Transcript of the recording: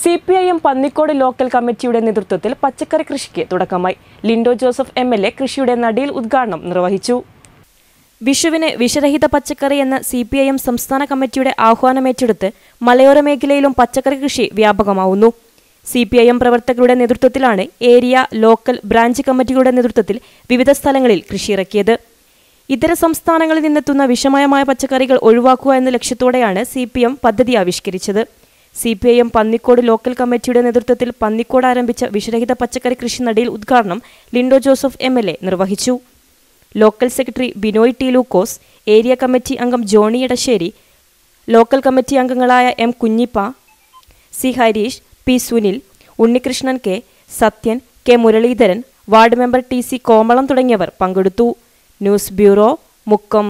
C P I M Pannikode local കമ്മിറ്റിയുടെ നേതൃത്വത്തിൽ പച്ചക്കറി കൃഷിക്ക് തുടക്കമായി Linto Joseph M L A കൃഷിയുടെ നടിയിൽ ഉദ്ഘാടനം നിർവഹിച്ചു വിഷുവിന് വിഷരഹിത പച്ചക്കറി എന്ന സി പി ഐ എം സംസ്ഥാന കമ്മിറ്റിയുടെ ആഹ്വാനമേറ്റെടുത്ത് മലയോര മേഖലയിലും പച്ചക്കറി കൃഷി വ്യാപകമാവുന്നു സി പി ഐ എം പ്രവർത്തകരുടെ നേതൃത്വത്തിലാണ് ഏരിയ ലോക്കൽ ബ്രാഞ്ച് കമ്മിറ്റികളുടെ നേതൃത്വത്തിൽ വിവിധ സ്ഥലങ്ങളിൽ കൃഷിയിറക്കിയത് ഇതര സംസ്ഥാനങ്ങളിൽ നിന്നെത്തുന്ന വിഷമയമായ പച്ചക്കറികൾ ഒഴിവാക്കുക എന്ന ലക്ഷ്യത്തോടെയാണ് സി പദ്ധതി ആവിഷ്കരിച്ചത് C P I M Pannikode local കമ്മിറ്റിയുടെ നേതൃത്വത്തിൽ പന്നിക്കോട് ആരംഭിച്ച വിഷരഹിത പച്ചക്കറി കൃഷി നടയിൽ ഉദ്ഘാടനം Linto Joseph M L A നിർവഹിച്ചു local secretary Binoy T Lukose area committee അംഗം ജോണി ഇടശ്ശേരി ലോക്കൽ കമ്മിറ്റി അംഗങ്ങളായ M Kunhippa C Harish P Sunil Unnikrishnan K Sathyan K Muraleedharan ward member T C Komalam തുടങ്ങിയവർ പങ്കെടുത്തു ന്യൂസ് ബ്യൂറോ മുക്കം